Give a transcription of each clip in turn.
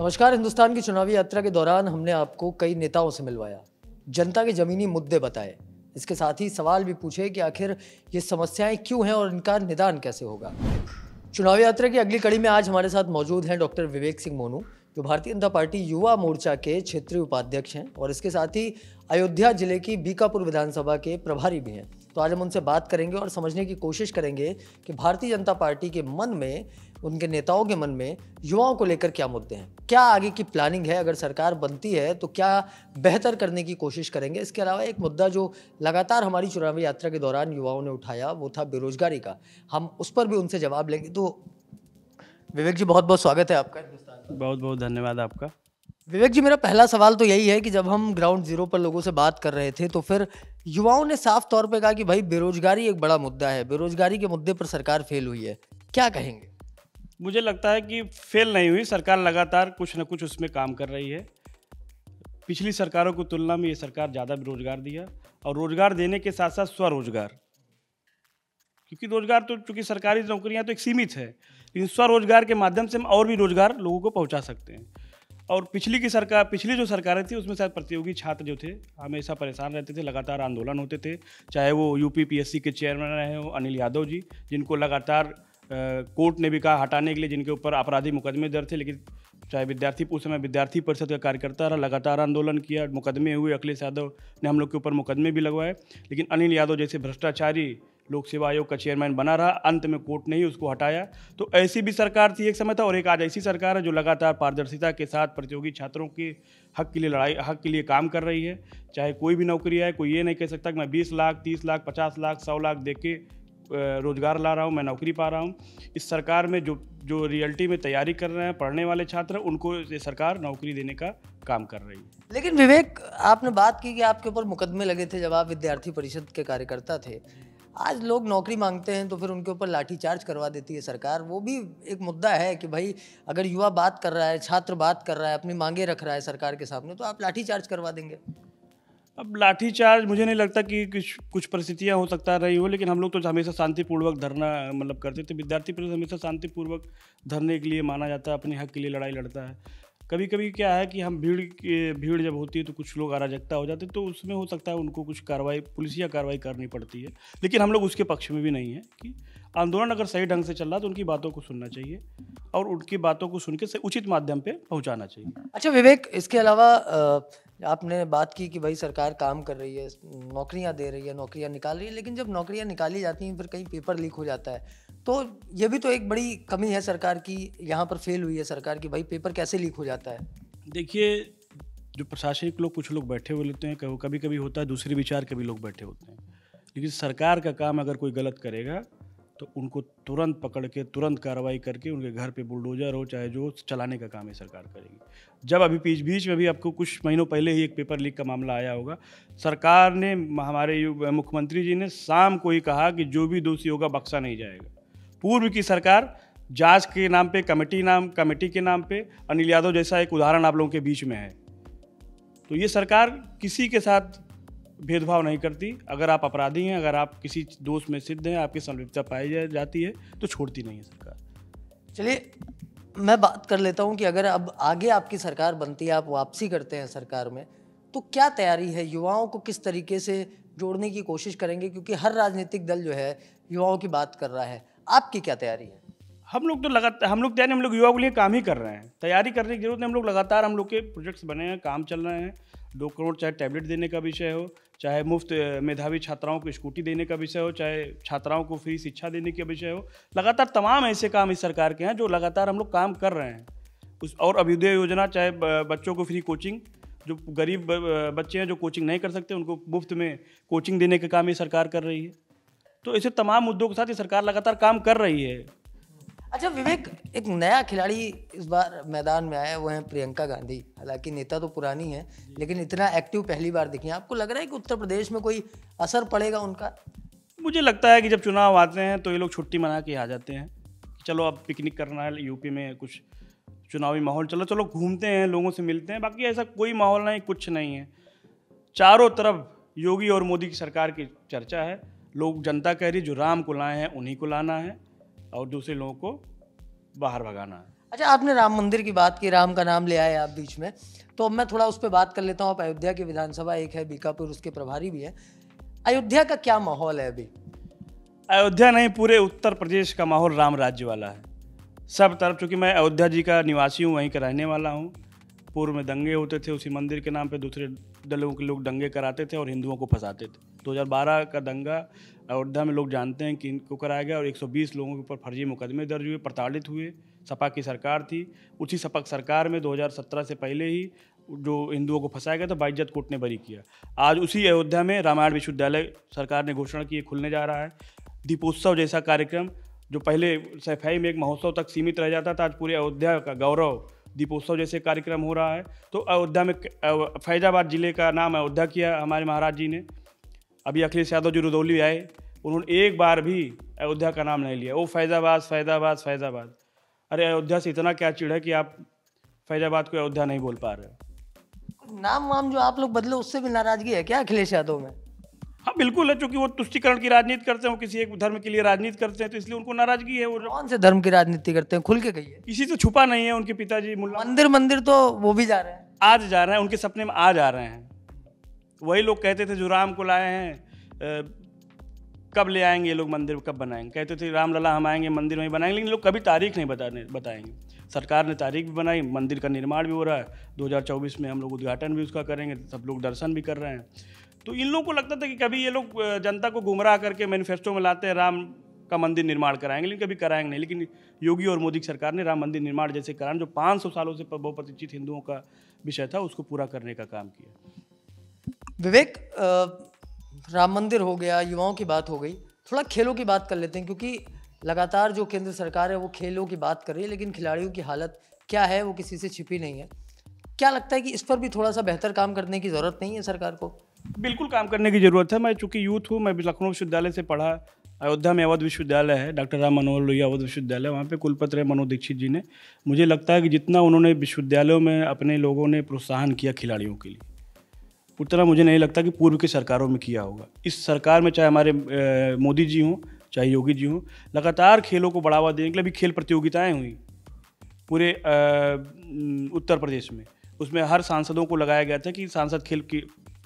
नमस्कार हिंदुस्तान की चुनावी यात्रा के दौरान हमने आपको कई नेताओं से मिलवाया जनता के जमीनी मुद्दे बताए इसके साथ ही सवाल भी पूछे कि आखिर ये समस्याएं क्यों हैं और इनका निदान कैसे होगा चुनावी यात्रा की अगली कड़ी में आज हमारे साथ मौजूद हैं डॉक्टर विवेक सिंह मोनू जो भारतीय जनता पार्टी युवा मोर्चा के क्षेत्रीय उपाध्यक्ष हैं और इसके साथ ही अयोध्या जिले की बीकापुर विधानसभा के प्रभारी भी हैं तो आज हम उनसे बात करेंगे और समझने की कोशिश करेंगे कि भारतीय जनता पार्टी के मन में उनके नेताओं के मन में युवाओं को लेकर क्या मुद्दे हैं क्या आगे की प्लानिंग है अगर सरकार बनती है तो क्या बेहतर करने की कोशिश करेंगे इसके अलावा एक मुद्दा जो लगातार हमारी चुनावी यात्रा के दौरान युवाओं ने उठाया वो था बेरोजगारी का हम उस पर भी उनसे जवाब लेंगे तो विवेक जी बहुत बहुत स्वागत है आपका बहुत बहुत धन्यवाद आपका विवेक जी मेरा पहला सवाल तो यही है कि जब हम ग्राउंड जीरो पर लोगों से बात कर रहे थे तो फिर युवाओं ने साफ तौर पे कहा कि भाई बेरोजगारी एक बड़ा मुद्दा है बेरोजगारी के मुद्दे पर सरकार फेल हुई है क्या कहेंगे मुझे लगता है कि फेल नहीं हुई सरकार लगातार कुछ ना कुछ उसमें काम कर रही है पिछली सरकारों की तुलना में ये सरकार ज़्यादा रोजगार दिया और रोजगार देने के साथ साथ स्वरोजगार क्योंकि रोजगार तो चूंकि सरकारी नौकरियां तो एक सीमित है लेकिन स्वरोजगार के माध्यम से हम और भी रोजगार लोगों को पहुंचा सकते हैं और पिछली की सरकार पिछली जो सरकारें थी उसमें शायद प्रतियोगी छात्र जो थे हमेशा परेशान रहते थे लगातार आंदोलन होते थे चाहे वो यूपीपीएससी के चेयरमैन रहे हो अनिल यादव जी जिनको लगातार कोर्ट ने भी कहा हटाने के लिए जिनके ऊपर आपराधिक मुकदमे दर्ज थे लेकिन चाहे विद्यार्थी उस समय विद्यार्थी परिषद का कार्यकर्ता रहा लगातार आंदोलन किया मुकदमे हुए अखिलेश यादव ने हम लोग के ऊपर मुकदमे भी लगवाए लेकिन अनिल यादव जैसे भ्रष्टाचारी लोक सेवा आयोग का चेयरमैन बना रहा अंत में कोर्ट ने ही उसको हटाया तो ऐसी भी सरकार थी एक समय था और एक आज ऐसी सरकार है जो लगातार पारदर्शिता के साथ प्रतियोगी छात्रों के हक के लिए लड़ाई हक के लिए काम कर रही है चाहे कोई भी नौकरी आए कोई ये नहीं कह सकता कि मैं बीस लाख तीस लाख पचास लाख सौ लाख दे के रोज़गार ला रहा हूँ मैं नौकरी पा रहा हूँ इस सरकार में जो जो रियलिटी में तैयारी कर रहे हैं पढ़ने वाले छात्र उनको ये सरकार नौकरी देने का काम कर रही है लेकिन विवेक आपने बात की कि आपके ऊपर मुकदमे लगे थे जब आप विद्यार्थी परिषद के कार्यकर्ता थे आज लोग नौकरी मांगते हैं तो फिर उनके ऊपर लाठी चार्ज करवा देती है सरकार वो भी एक मुद्दा है कि भाई अगर युवा बात कर रहा है छात्र बात कर रहा है अपनी मांगे रख रहा है सरकार के सामने तो आप लाठी चार्ज करवा देंगे अब लाठीचार्ज मुझे नहीं लगता कि कुछ कुछ परिस्थितियाँ हो सकता रही हो लेकिन हम लोग तो हमेशा शांतिपूर्वक धरना मतलब करते थे विद्यार्थी परिषद हमेशा शांतिपूर्वक धरने के लिए माना जाता है अपने हक के लिए लड़ाई लड़ता है कभी कभी क्या है कि हम भीड़ भीड़ जब होती है तो कुछ लोग अराजकता हो जाते हैं तो उसमें हो सकता है उनको कुछ कार्रवाई पुलिसिया कार्रवाई करनी पड़ती है लेकिन हम लोग उसके पक्ष में भी नहीं है कि आंदोलन अगर सही ढंग से चल रहा है तो उनकी बातों को सुनना चाहिए और उनकी बातों को सुन के उचित माध्यम पे पहुँचाना चाहिए अच्छा विवेक इसके अलावा आपने बात की कि भाई सरकार काम कर रही है नौकरियां दे रही है नौकरियां निकाल रही है लेकिन जब नौकरियां निकाली जाती हैं फिर कहीं पेपर लीक हो जाता है तो ये भी तो एक बड़ी कमी है सरकार की यहाँ पर फेल हुई है सरकार की भाई पेपर कैसे लीक हो जाता है देखिए जो प्रशासनिक लोग कुछ लोग बैठे हुए लेते हैं कभी कभी होता है दूसरे विचार के भी लोग बैठे होते हैं लेकिन सरकार का काम अगर कोई गलत करेगा तो उनको तुरंत पकड़ के तुरंत कार्रवाई करके उनके घर पे बुलडोजर हो चाहे जो चलाने का काम है सरकार करेगी जब अभी बीच बीच में भी आपको कुछ महीनों पहले ही एक पेपर लीक का मामला आया होगा सरकार ने हमारे मुख्यमंत्री जी ने शाम को ही कहा कि जो भी दोषी होगा बक्सा नहीं जाएगा पूर्व की सरकार जांच के नाम पे कमेटी नाम कमेटी के नाम पे अनिल यादव जैसा एक उदाहरण आप लोगों के बीच में है तो ये सरकार किसी के साथ भेदभाव नहीं करती अगर आप अपराधी हैं अगर आप किसी दोष में सिद्ध हैं आपकी संलिप्तता पाई जाती है तो छोड़ती नहीं है सरकार चलिए मैं बात कर लेता हूँ कि अगर अब आगे आपकी सरकार बनती है आप वापसी करते हैं सरकार में तो क्या तैयारी है युवाओं को किस तरीके से जोड़ने की कोशिश करेंगे क्योंकि हर राजनीतिक दल जो है युवाओं की बात कर रहा है आपकी क्या तैयारी है हम लोग तो लगातार हम लोग तैयारी हम लोग युवा के लिए काम ही कर रहे हैं तैयारी करने की जरूरत है हम लोग लगातार हम लोग के प्रोजेक्ट्स बने हैं काम चल रहे हैं दो करोड़ चाहे टैबलेट देने का विषय हो चाहे मुफ्त मेधावी छात्राओं को स्कूटी देने का विषय हो चाहे छात्राओं को फ्री शिक्षा देने का विषय हो लगातार तमाम ऐसे काम इस सरकार के हैं जो लगातार हम लोग काम कर रहे हैं उस और अभ्युदय योजना चाहे बच्चों को फ्री कोचिंग जो गरीब बच्चे हैं जो कोचिंग नहीं कर सकते उनको मुफ्त में कोचिंग देने का काम ये सरकार कर रही है तो ऐसे तमाम मुद्दों के साथ ये सरकार लगातार काम कर रही है अच्छा विवेक एक नया खिलाड़ी इस बार मैदान में आया वो है प्रियंका गांधी हालांकि नेता तो पुरानी है लेकिन इतना एक्टिव पहली बार देखिए आपको लग रहा है कि उत्तर प्रदेश में कोई असर पड़ेगा उनका मुझे लगता है कि जब चुनाव आते हैं तो ये लोग छुट्टी मना के आ जाते हैं चलो अब पिकनिक करना है यूपी में कुछ चुनावी माहौल चलो चलो घूमते हैं लोगों से मिलते हैं बाकी ऐसा कोई माहौल नहीं कुछ नहीं है चारों तरफ योगी और मोदी की सरकार की चर्चा है लोग जनता कह रही जो राम को लाए हैं उन्हीं को लाना है और दूसरे लोगों को बाहर भगाना है अच्छा आपने राम मंदिर की बात की राम का नाम ले आए आप बीच में तो अब मैं थोड़ा उस पर बात कर लेता हूँ आप अयोध्या की विधानसभा एक है बीकापुर उसके प्रभारी भी है अयोध्या का क्या माहौल है अभी अयोध्या नहीं पूरे उत्तर प्रदेश का माहौल राम राज्य वाला है सब तरफ चूँकि मैं अयोध्या जी का निवासी हूँ वहीं का रहने वाला हूँ पूर्व में दंगे होते थे उसी मंदिर के नाम पे दूसरे दलों के लोग दंगे कराते थे और हिंदुओं को फंसाते थे 2012 का दंगा अयोध्या में लोग जानते हैं कि इनको कराया गया और 120 लोगों के ऊपर फर्जी मुकदमे दर्ज हुए प्रताड़ित हुए सपा की सरकार थी उसी सपा सरकार में 2017 से पहले ही जो हिंदुओं को फंसाया गया था बाइजत कोर्ट ने बरी किया आज उसी अयोध्या में रामायण विश्वविद्यालय सरकार ने घोषणा की खुलने जा रहा है दीपोत्सव जैसा कार्यक्रम जो पहले सफाई में एक महोत्सव तक सीमित रह जाता था आज पूरे अयोध्या का गौरव दीपोत्सव जैसे कार्यक्रम हो रहा है तो अयोध्या में फैजाबाद ज़िले का नाम अयोध्या किया हमारे महाराज जी ने अभी अखिलेश यादव जो रुदौली आए उन्होंने एक बार भी अयोध्या का नाम नहीं लिया वो फैज़ाबाद फैज़ाबाद फैज़ाबाद अरे अयोध्या से इतना क्या चिड़ है कि आप फैज़ाबाद को अयोध्या नहीं बोल पा रहे नाम वाम जो आप लोग बदले उससे भी नाराजगी है क्या अखिलेश यादव में हाँ बिल्कुल है चूंकि वो तुष्टिकरण की राजनीति करते हैं वो किसी एक धर्म के लिए राजनीति करते हैं तो इसलिए उनको नाराजगी है वो कौन से धर्म की राजनीति करते हैं खुल के कही किसी से छुपा नहीं है उनके पिताजी मुल्ला मंदिर मंदिर तो वो भी जा रहे हैं आज जा रहे हैं उनके सपने में आज आ रहे हैं वही लोग कहते थे जो राम को लाए हैं कब ले आएंगे ये लोग मंदिर कब बनाएंगे कहते थे राम लला हम आएंगे मंदिर वहीं बनाएंगे लेकिन लोग कभी तारीख नहीं बताने बताएंगे सरकार ने तारीख भी बनाई मंदिर का निर्माण भी हो रहा है 2024 में हम लोग उद्घाटन भी उसका करेंगे सब लोग दर्शन भी कर रहे हैं तो इन लोगों को लगता था कि कभी ये लोग जनता को गुमराह करके मैनिफेस्टो में लाते हैं राम का मंदिर निर्माण कराएंगे लेकिन कभी कराएंगे नहीं लेकिन योगी और मोदी की सरकार ने राम मंदिर निर्माण जैसे कारण जो 500 सालों से बहुप्रतिष्ठित हिंदुओं का विषय था उसको पूरा करने का काम किया विवेक राम मंदिर हो गया युवाओं की बात हो गई थोड़ा खेलों की बात कर लेते हैं क्योंकि लगातार जो केंद्र सरकार है वो खेलों की बात कर रही है लेकिन खिलाड़ियों की हालत क्या है वो किसी से छिपी नहीं है क्या लगता है कि इस पर भी थोड़ा सा बेहतर काम करने की ज़रूरत नहीं है सरकार को बिल्कुल काम करने की ज़रूरत है मैं चूंकि यूथ हूँ मैं लखनऊ विश्वविद्यालय से पढ़ा अयोध्या में अवध विश्वविद्यालय है डॉक्टर राम मनोहर लोहिया अवध विश्वविद्यालय वहाँ पे कुलपति रहे मनोज दीक्षित जी ने मुझे लगता है कि जितना उन्होंने विश्वविद्यालयों में अपने लोगों ने प्रोत्साहन किया खिलाड़ियों के लिए पूरी तरह मुझे नहीं लगता कि पूर्व की सरकारों में किया होगा इस सरकार में चाहे हमारे मोदी जी हों चाहे योगी जी हों लगातार खेलों को बढ़ावा देने के लिए अभी खेल प्रतियोगिताएं हुई पूरे उत्तर प्रदेश में उसमें हर सांसदों को लगाया गया था कि सांसद खेल की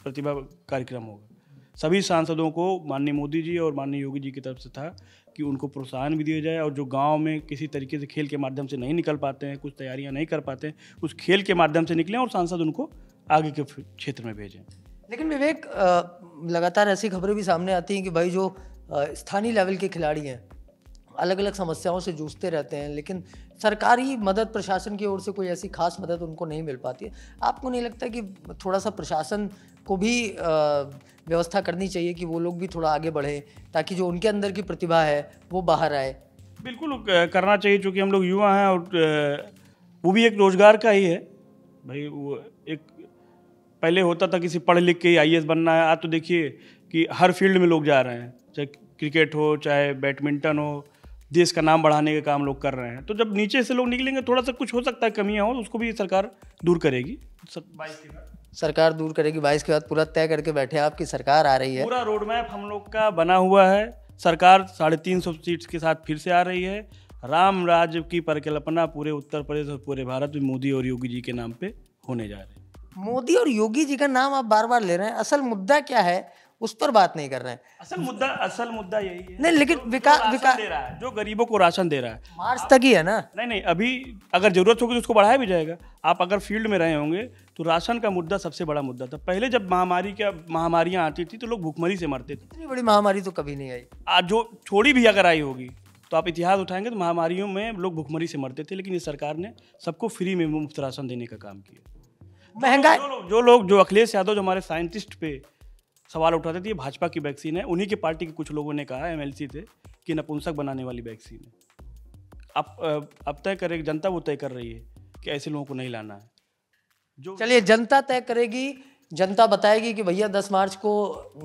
प्रतिभा कार्यक्रम होगा सभी सांसदों को माननीय मोदी जी और माननीय योगी जी की तरफ से था कि उनको प्रोत्साहन भी दिया जाए और जो गांव में किसी तरीके से खेल के माध्यम से नहीं निकल पाते हैं कुछ तैयारियां नहीं कर पाते हैं उस खेल के माध्यम से निकलें और सांसद उनको आगे के क्षेत्र में भेजें लेकिन विवेक लगातार ऐसी खबरें भी सामने आती हैं कि भाई जो स्थानीय लेवल के खिलाड़ी हैं अलग अलग समस्याओं से जूझते रहते हैं लेकिन सरकारी मदद प्रशासन की ओर से कोई ऐसी खास मदद उनको नहीं मिल पाती है आपको नहीं लगता कि थोड़ा सा प्रशासन को भी व्यवस्था करनी चाहिए कि वो लोग भी थोड़ा आगे बढ़ें ताकि जो उनके अंदर की प्रतिभा है वो बाहर आए बिल्कुल करना चाहिए चूँकि हम लोग युवा हैं और वो भी एक रोज़गार का ही है भाई वो एक पहले होता था किसी पढ़ लिख के आई बनना है आज तो देखिए कि हर फील्ड में लोग जा रहे हैं चाहे क्रिकेट हो चाहे बैडमिंटन हो देश का नाम बढ़ाने का काम लोग कर रहे हैं तो जब नीचे से लोग निकलेंगे थोड़ा सा कुछ हो सकता है कमियाँ हो उसको भी सरकार दूर करेगी बाईस के बाद सरकार दूर करेगी बाईस के बाद पूरा तय करके बैठे आपकी सरकार आ रही है पूरा रोड मैप हम लोग का बना हुआ है सरकार साढ़े तीन सौ सीट्स के साथ फिर से आ रही है राम राज्य की परिकल्पना पूरे उत्तर प्रदेश और पूरे भारत में मोदी और योगी जी के नाम पे होने जा रही है मोदी और योगी जी का नाम आप बार बार ले रहे हैं असल मुद्दा क्या है उस पर बात नहीं कर रहे हैं असल मुद्दा असल मुद्दा यही है नहीं लेकिन विकास विकास दे रहा है जो गरीबों को राशन दे रहा है मार्च तक ही है ना नहीं नहीं अभी अगर जरूरत होगी तो उसको बढ़ाया भी जाएगा आप अगर फील्ड में रहे होंगे तो राशन का मुद्दा सबसे बड़ा मुद्दा था पहले जब महामारी क्या महामारियां आती थी तो लोग भूखमरी से मरते थे इतनी बड़ी महामारी तो कभी नहीं आई आज जो थोड़ी भी अगर आई होगी तो आप इतिहास उठाएंगे तो महामारियों में लोग भूखमरी से मरते थे लेकिन ये सरकार ने सबको फ्री में मुफ्त राशन देने का काम किया महंगा जो लोग जो अखिलेश यादव जो हमारे साइंटिस्ट पे सवाल उठाते थे ये भाजपा की वैक्सीन है उन्हीं के पार्टी के कुछ लोगों ने कहा एमएलसी थे कि नपुंसक बनाने वाली वैक्सीन है अब अब तय करे जनता वो तय कर रही है कि ऐसे लोगों को नहीं लाना है जो चलिए जनता तय करेगी जनता बताएगी कि भैया 10 मार्च को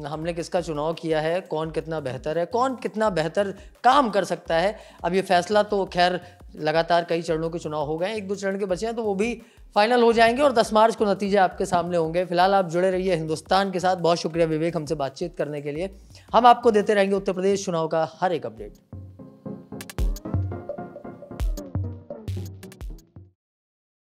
हमने किसका चुनाव किया है कौन कितना बेहतर है कौन कितना बेहतर काम कर सकता है अब ये फैसला तो खैर लगातार कई चरणों के चुनाव हो गए एक दो चरण के बचे हैं तो वो भी फाइनल हो जाएंगे और 10 मार्च को नतीजे आपके सामने होंगे फिलहाल आप जुड़े रहिए हिंदुस्तान के साथ बहुत शुक्रिया विवेक हमसे बातचीत करने के लिए हम आपको देते रहेंगे उत्तर प्रदेश चुनाव का हर एक अपडेट